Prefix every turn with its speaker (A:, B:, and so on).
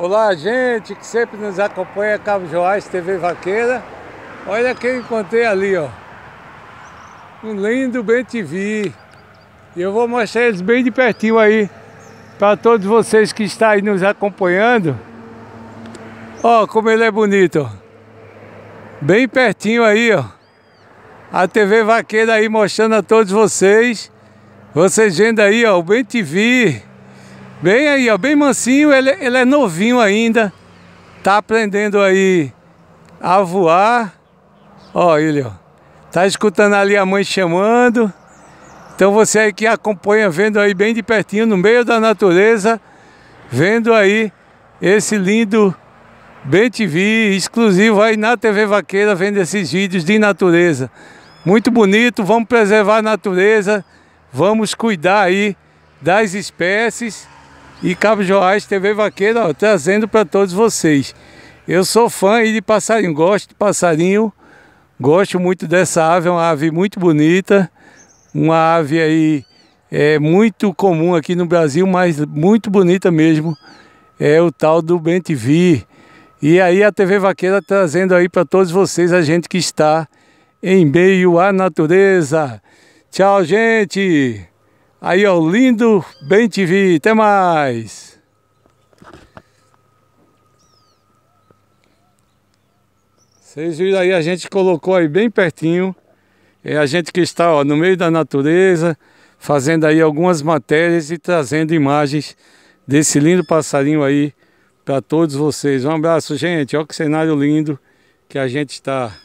A: Olá, gente que sempre nos acompanha, Cabo Joás, TV Vaqueira. Olha quem encontrei ali, ó. Um lindo bem TV. E eu vou mostrar eles bem de pertinho aí. Para todos vocês que estão aí nos acompanhando. Ó, como ele é bonito. Bem pertinho aí, ó. A TV Vaqueira aí mostrando a todos vocês. Vocês vendo aí, ó, o Bem TV. Bem aí, ó, bem mansinho, ele, ele é novinho ainda. Tá aprendendo aí a voar. Ó ele, ó. Tá escutando ali a mãe chamando. Então você aí que acompanha, vendo aí bem de pertinho, no meio da natureza, vendo aí esse lindo Bem exclusivo aí na TV Vaqueira, vendo esses vídeos de natureza. Muito bonito, vamos preservar a natureza, vamos cuidar aí das espécies e Cabo Joás TV Vaqueira ó, trazendo para todos vocês. Eu sou fã de passarinho, gosto de passarinho, gosto muito dessa ave, é uma ave muito bonita, uma ave aí é muito comum aqui no Brasil, mas muito bonita mesmo, é o tal do Bentivi. E aí a TV Vaqueira trazendo aí para todos vocês a gente que está em meio à natureza. Tchau, gente! Aí, ó, lindo Bem te vi, Até mais. Vocês viram aí, a gente colocou aí bem pertinho. É a gente que está ó, no meio da natureza, fazendo aí algumas matérias e trazendo imagens desse lindo passarinho aí para todos vocês. Um abraço, gente. Olha que cenário lindo que a gente está.